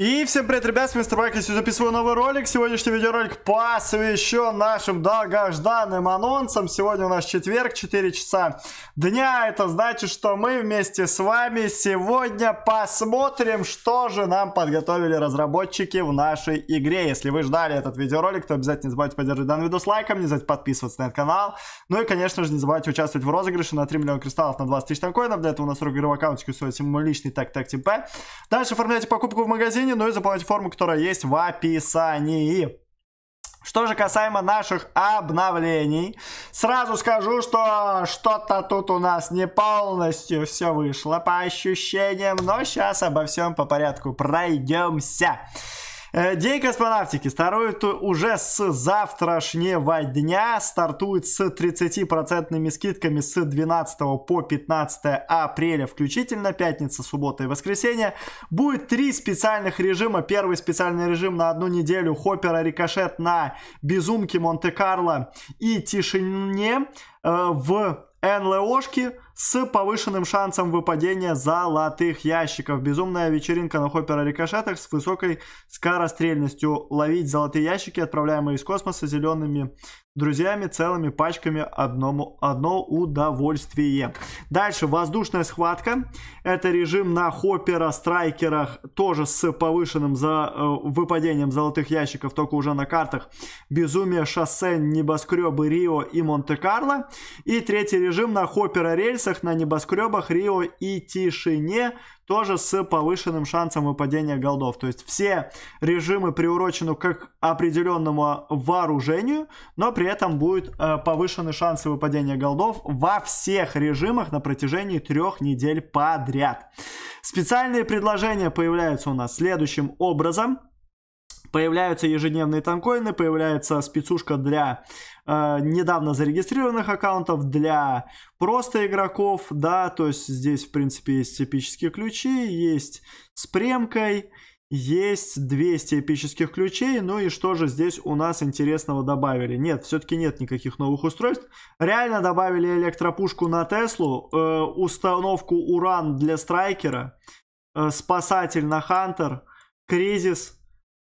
И всем привет, ребят, с вами Мистер Байк, я записываю новый ролик. Сегодняшний видеоролик посвящен нашим долгожданным анонсам. Сегодня у нас четверг, 4 часа дня. Это значит, что мы вместе с вами сегодня посмотрим, что же нам подготовили разработчики в нашей игре. Если вы ждали этот видеоролик, то обязательно не забывайте поддерживать данный видос лайком, не забывайте подписываться на этот канал. Ну и, конечно же, не забывайте участвовать в розыгрыше на 3 миллиона кристаллов на 20 тысяч танкоинов. Для этого у нас руководитель аккаунтик, у своего мой личный так так ТП. Типа. Дальше оформляйте покупку в магазине Патреоне, ну и за форму, которая есть в описании. Что же касаемо наших обновлений, сразу скажу, что что-то тут у нас не полностью все вышло по ощущениям, но сейчас обо всем по порядку пройдемся. Э, День космонавтики стартует уже с завтрашнего дня, стартует с 30% скидками с 12 по 15 апреля включительно, пятница, суббота и воскресенье. Будет три специальных режима. Первый специальный режим на одну неделю Хоппера Рикошет на Безумке Монте-Карло и Тишине э, в НЛОшке с повышенным шансом выпадения золотых ящиков. Безумная вечеринка на хоппера-рикошетах с высокой скорострельностью. Ловить золотые ящики, отправляемые из космоса зелеными друзьями целыми пачками одному, одно удовольствие. Дальше воздушная схватка. Это режим на хоппера, страйкерах, тоже с повышенным за, э, выпадением золотых ящиков, только уже на картах. Безумие, шоссе, небоскребы Рио и Монте-Карло. И третий режим на хоппера рельсах, на небоскребах Рио и Тишине тоже с повышенным шансом выпадения голдов. То есть все режимы приурочены к определенному вооружению, но при этом будут э, повышены шансы выпадения голдов во всех режимах на протяжении трех недель подряд. Специальные предложения появляются у нас следующим образом. Появляются ежедневные танкоины, появляется спецушка для э, недавно зарегистрированных аккаунтов, для просто игроков, да, то есть здесь, в принципе, есть эпические ключи, есть с премкой, есть 200 эпических ключей, ну и что же здесь у нас интересного добавили? Нет, все-таки нет никаких новых устройств. Реально добавили электропушку на Теслу, э, установку уран для страйкера, э, спасатель на Хантер, кризис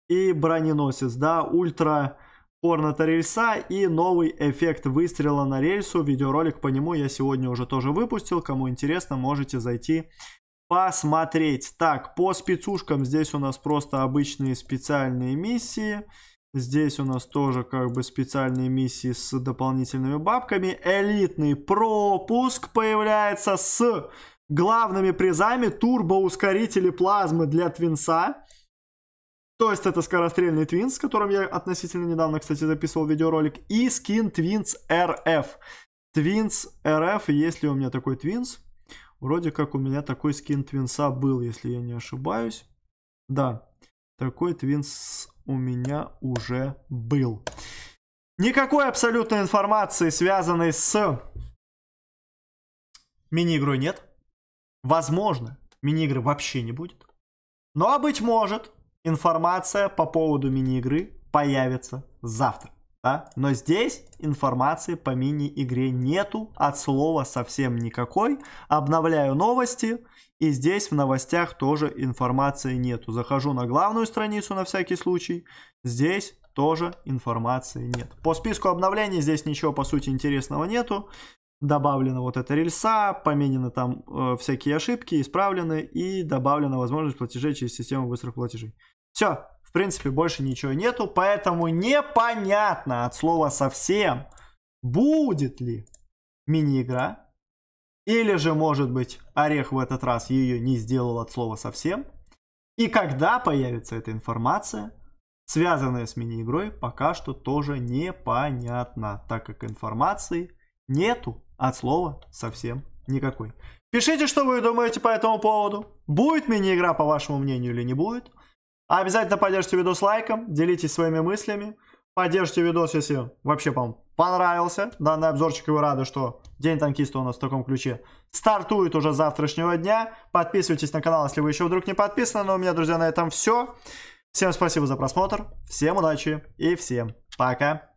и броненосец, да, ультра порната рельса и новый эффект выстрела на рельсу. Видеоролик по нему я сегодня уже тоже выпустил. Кому интересно, можете зайти посмотреть. Так, по спецушкам здесь у нас просто обычные специальные миссии. Здесь у нас тоже как бы специальные миссии с дополнительными бабками. Элитный пропуск появляется с главными призами турбоускорители плазмы для твинса. То есть это скорострельный твинс, с которым я относительно недавно, кстати, записывал видеоролик, и скин твинс RF. Твинс RF, есть ли у меня такой твинс? Вроде как у меня такой скин Твинса был, если я не ошибаюсь. Да, такой Твинс у меня уже был. Никакой абсолютной информации, связанной с мини-игрой нет. Возможно, мини-игры вообще не будет. Но, а быть может, Информация по поводу мини-игры появится завтра. Да? Но здесь информации по мини-игре нету, от слова совсем никакой. Обновляю новости, и здесь в новостях тоже информации нету. Захожу на главную страницу на всякий случай. Здесь тоже информации нет. По списку обновлений здесь ничего по сути интересного нету. Добавлено вот это рельса, поменены там э, всякие ошибки, исправлены и добавлена возможность платежей через систему быстрых платежей. Все, в принципе, больше ничего нету, поэтому непонятно от слова совсем, будет ли мини-игра, или же, может быть, Орех в этот раз ее не сделал от слова совсем, и когда появится эта информация, связанная с мини-игрой, пока что тоже непонятно, так как информации нету от слова совсем никакой. Пишите, что вы думаете по этому поводу. Будет мини-игра, по вашему мнению, или не будет? А обязательно поддержите видос лайком, делитесь своими мыслями. Поддержите видос, если вообще вам понравился данный обзорчик. И вы рады, что День танкиста у нас в таком ключе стартует уже с завтрашнего дня. Подписывайтесь на канал, если вы еще вдруг не подписаны. Но у меня, друзья, на этом все. Всем спасибо за просмотр. Всем удачи и всем пока.